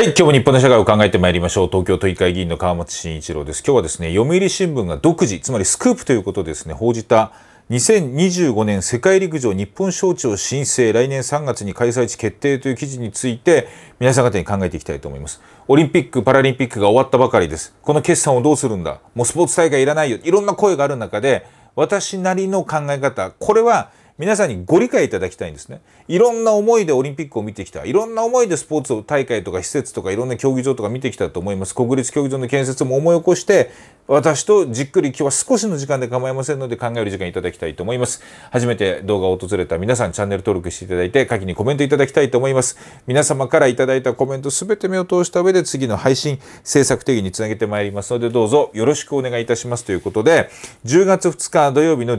はい、今日も日本の社会を考えてまいりましょう。東京都議会議員の川本慎一郎です。今日はですね、読売新聞が独自、つまりスクープということですね、報じた2025年世界陸上日本招致を申請、来年3月に開催地決定という記事について、皆さん方に考えていきたいと思います。オリンピック・パラリンピックが終わったばかりです。この決算をどうするんだもうスポーツ大会いらないよ。いろんな声がある中で、私なりの考え方、これは皆さんにご理解いただきたいんですね。いろんな思いでオリンピックを見てきた。いろんな思いでスポーツ大会とか施設とかいろんな競技場とか見てきたと思います。国立競技場の建設も思い起こして、私とじっくり今日は少しの時間で構いませんので考える時間いただきたいと思います。初めて動画を訪れた皆さんチャンネル登録していただいて、下記にコメントいただきたいと思います。皆様からいただいたコメントすべて目を通した上で次の配信、制作定義につなげてまいりますので、どうぞよろしくお願いいたしますということで、10月2日土曜日の15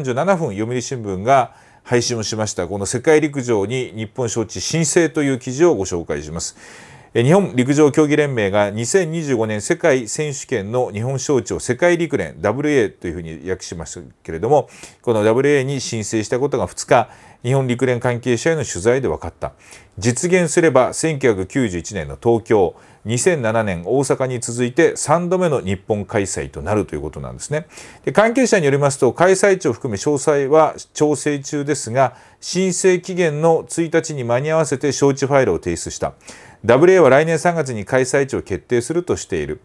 時37分、読売新聞がが配信をしましたこの世界陸上に日本招致申請という記事をご紹介します。日本陸上競技連盟が2025年世界選手権の日本招致を世界陸連 WA というふうに訳しましたけれどもこの WA に申請したことが2日日本陸連関係者への取材で分かった実現すれば1991年の東京2007年大阪に続いて3度目の日本開催となるということなんですねで関係者によりますと開催地を含め詳細は調整中ですが申請期限の1日に間に合わせて招致ファイルを提出した WA は来年3月に開催地を決定するとしている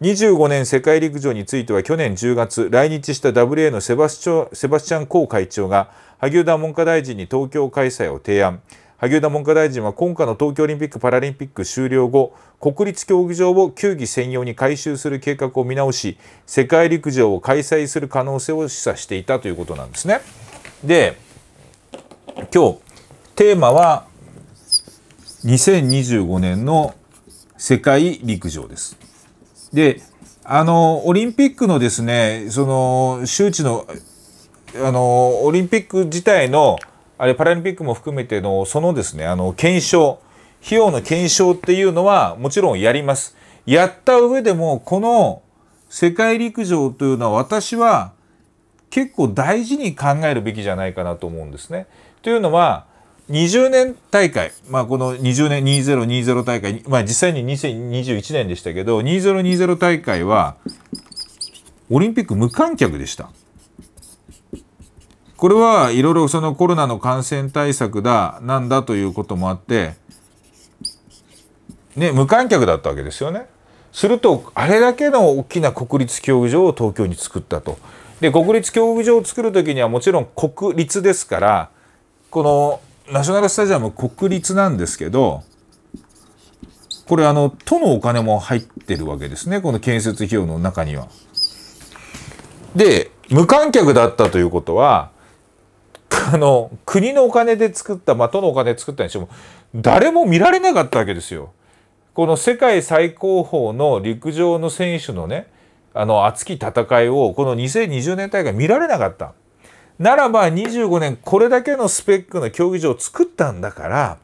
25年世界陸上については去年10月来日した WA のセバスチャン・コウ会長が萩生田文科大臣に東京開催を提案萩生田文科大臣は今回の東京オリンピック・パラリンピック終了後国立競技場を球技専用に改修する計画を見直し世界陸上を開催する可能性を示唆していたということなんですね。で今日テーマは2025年の世界陸上です。であのオリンピックのですねその周知のあのオリンピック自体のあれパラリンピックも含めてのそのですねあの検証費用の検証っていうのはもちろんやります。やった上でもこの世界陸上というのは私は結構大事に考えるべきじゃないかなと思うんですね。というのは20年大会、まあ、この20年2020大会、まあ、実際に2021年でしたけど2020大会はオリンピック無観客でした。これはいろいろそのコロナの感染対策だなんだということもあって、ね、無観客だったわけですよね。するとあれだけの大きな国立競技場を東京に作ったと。で国立競技場を作る時にはもちろん国立ですからこのナショナルスタジアム国立なんですけどこれあの都のお金も入ってるわけですねこの建設費用の中には。で無観客だったということはあの国のお金で作った、まのお金で作ったにしても誰も見られなかったわけですよ。この世界最高峰の陸上の選手のねあの熱き戦いをこの2020年大会見られなかった。ならば25年これだけのスペックの競技場を作ったんだから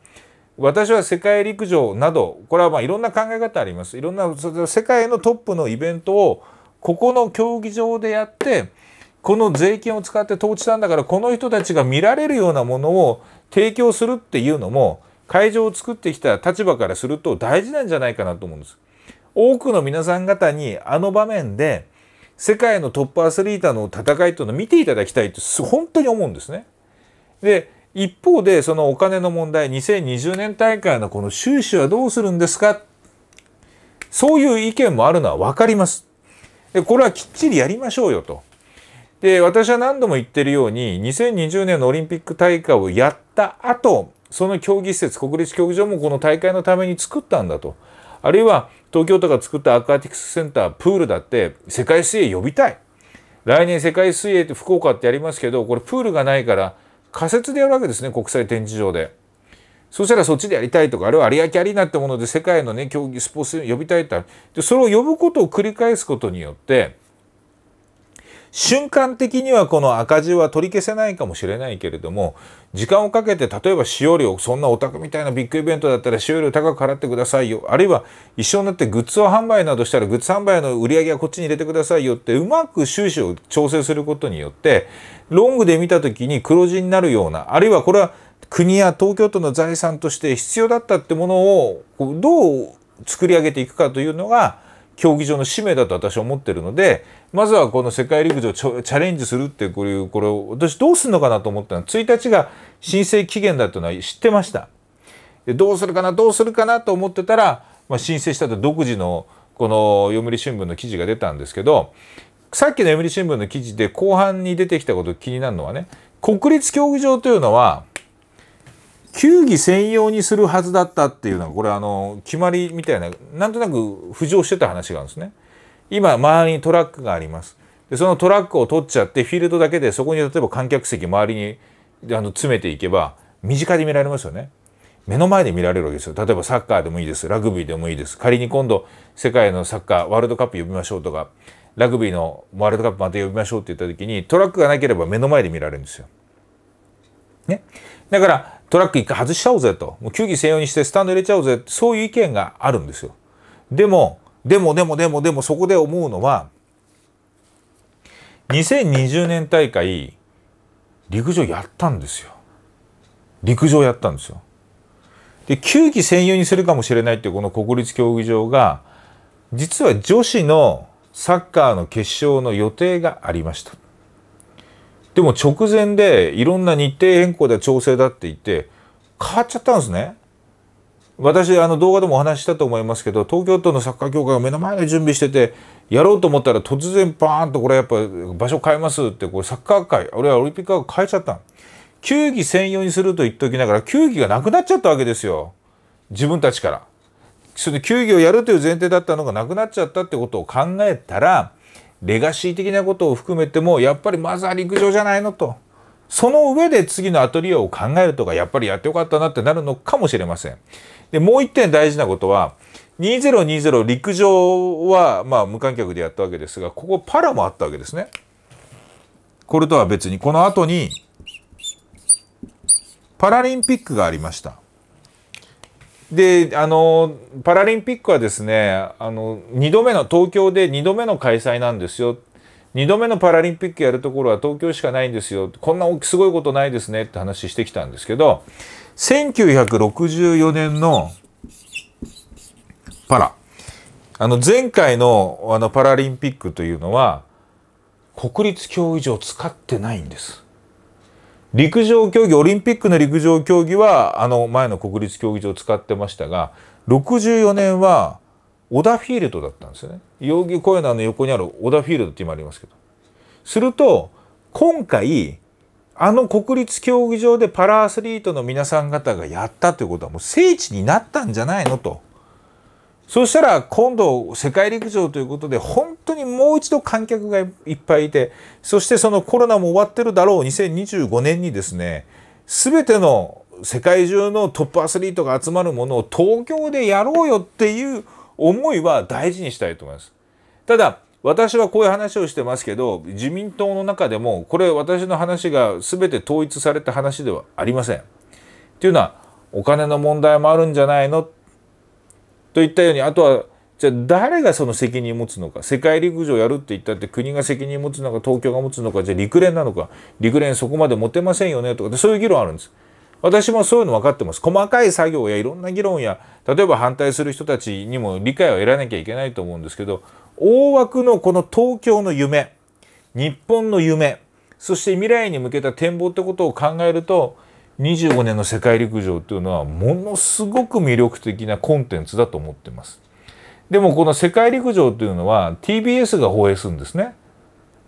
私は世界陸上などこれはまあいろんな考え方ありますいろんな世界のトップのイベントをここの競技場でやってこの税金を使って統治したんだからこの人たちが見られるようなものを提供するっていうのも会場を作ってきた立場からすると大事なんじゃないかなと思うんです。多くの皆さん方にあの場面で世界のトップアスリートの戦いというのを見ていただきたいと本当に思うんですね。で一方でそのお金の問題2020年大会のこの収支はどうするんですかそういう意見もあるのはわかります。でこれはきっちりやりましょうよと。で私は何度も言ってるように2020年のオリンピック大会をやった後その競技施設国立競技場もこの大会のために作ったんだとあるいは東京都が作ったアクアティクスセンタープールだって世界水泳呼びたい来年世界水泳って福岡ってやりますけどこれプールがないから仮設でやるわけですね国際展示場で。そしたらそっちでやりたいとかあるいは有明アリーナってもので世界のね競技スポーツ呼びたいってでそれを呼ぶことを繰り返すことによって瞬間的にはこの赤字は取り消せないかもしれないけれども時間をかけて例えば使用料そんなお宅みたいなビッグイベントだったら使用料高く払ってくださいよあるいは一緒になってグッズを販売などしたらグッズ販売の売り上げはこっちに入れてくださいよってうまく収支を調整することによってロングで見た時に黒字になるようなあるいはこれは国や東京都の財産として必要だったってものをどう作り上げていくかというのが競技場の使命だと私は思ってるのでまずはこの世界陸上チャレンジするってこれこれを私どうすんのかなと思ったの1日が申請期限だというのは知ってましたでどうするかなどうするかなと思ってたら、まあ、申請したと独自のこの読売新聞の記事が出たんですけどさっきの読売新聞の記事で後半に出てきたこと気になるのはね国立競技場というのは球技専用にするはずだったっていうのはこれあの決まりみたいななんとなく浮上してた話があるんですね。今周りにトラックがあります。でそのトラックを取っちゃってフィールドだけでそこに例えば観客席周りにあの詰めていけば身近で見られますよね。目の前で見られるわけですよ。例えばサッカーでもいいです。ラグビーでもいいです。仮に今度世界のサッカーワールドカップ呼びましょうとかラグビーのワールドカップまた呼びましょうって言った時にトラックがなければ目の前で見られるんですよ。ね。だからトラック一回外しちゃおうぜと、もう球技専用にしてスタンド入れちゃおうぜ、そういう意見があるんですよ。でも、でもでもでもでもそこで思うのは、2020年大会、陸上やったんですよ。陸上やったんですよ。で、球技専用にするかもしれないっていうこの国立競技場が、実は女子のサッカーの決勝の予定がありました。でも直前でいろんな日程変更で調整だって言って変わっちゃったんですね。私あの動画でもお話ししたと思いますけど東京都のサッカー協会が目の前で準備しててやろうと思ったら突然バーンとこれやっぱ場所変えますってこれサッカー界俺はオリンピック界変えちゃった球技専用にすると言っておきながら球技がなくなっちゃったわけですよ自分たちから。それで球技をやるという前提だったのがなくなっちゃったってことを考えたらレガシー的なことを含めてもやっぱりまずは陸上じゃないのとその上で次のアトリエを考えるとかやっぱりやってよかったなってなるのかもしれません。でもう一点大事なことは2020陸上はまあ無観客でやったわけですがここパラもあったわけですね。これとは別にこの後にパラリンピックがありました。であのパラリンピックはですねあの2度目の東京で2度目の開催なんですよ2度目のパラリンピックやるところは東京しかないんですよこんなすごいことないですねって話してきたんですけど1964年のパラあの前回のあのパラリンピックというのは国立競技場使ってないんです。陸上競技オリンピックの陸上競技はあの前の国立競技場を使ってましたが64年は小田フィールドだったんですよね代々木公園の横にある小田フィールドって今ありますけどすると今回あの国立競技場でパラアスリートの皆さん方がやったということはもう聖地になったんじゃないのとそしたら今度世界陸上ということで本当にもう一度観客がいっぱいいてそしてそのコロナも終わってるだろう2025年にですね全ての世界中のトップアスリートが集まるものを東京でやろうよっていう思いは大事にしたいと思います。ただ私はこういう話をしてますけど自民党の中でもこれ私の話が全て統一された話ではありません。っていうのはお金の問題もあるんじゃないのといったようにあとはじゃあ誰がその責任を持つのか世界陸上やるって言ったって国が責任を持つのか東京が持つのかじゃあ陸連なのか陸連そこまで持てませんよねとかってそういう議論あるんです。私もそういうの分かってます。細かい作業やいろんな議論や例えば反対する人たちにも理解を得らなきゃいけないと思うんですけど大枠のこの東京の夢日本の夢そして未来に向けた展望ってことを考えると25年の世界陸上というのはものすごく魅力的なコンテンツだと思ってます。でもこの世界陸上というのは TBS が放映するんですね。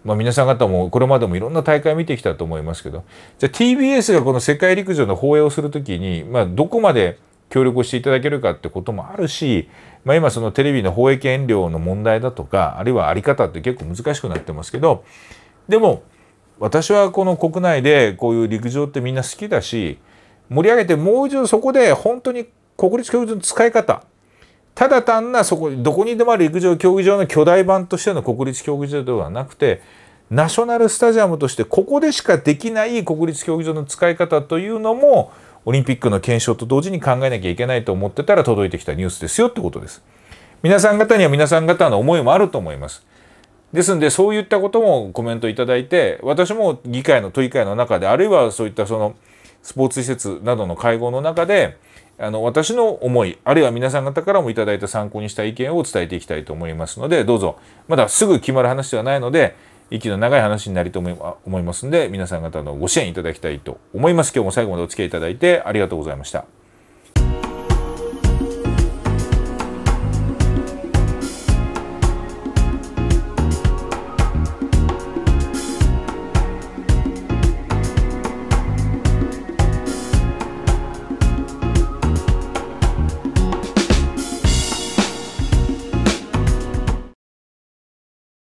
まあ、皆さん方もこれまでもいろんな大会見てきたと思いますけどじゃあ TBS がこの世界陸上の放映をする時に、まあ、どこまで協力していただけるかってこともあるし、まあ、今そのテレビの放映権料の問題だとかあるいは在り方って結構難しくなってますけどでも私はこの国内でこういう陸上ってみんな好きだし盛り上げてもう一度そこで本当に国立競技場の使い方ただ単なそこどこにでもある陸上競技場の巨大版としての国立競技場ではなくてナショナルスタジアムとしてここでしかできない国立競技場の使い方というのもオリンピックの検証と同時に考えなきゃいけないと思ってたら届いてきたニュースですよってことです。皆さん方には皆さん方の思いもあると思います。ですんでそういったこともコメントいただいて私も議会の都議会の中であるいはそういったそのスポーツ施設などの会合の中であの私の思いあるいは皆さん方からもいただいた参考にした意見を伝えていきたいと思いますのでどうぞまだすぐ決まる話ではないので息の長い話になりと思いますんで皆さん方のご支援いただきたいと思います今日も最後までお付き合いいただいてありがとうございました。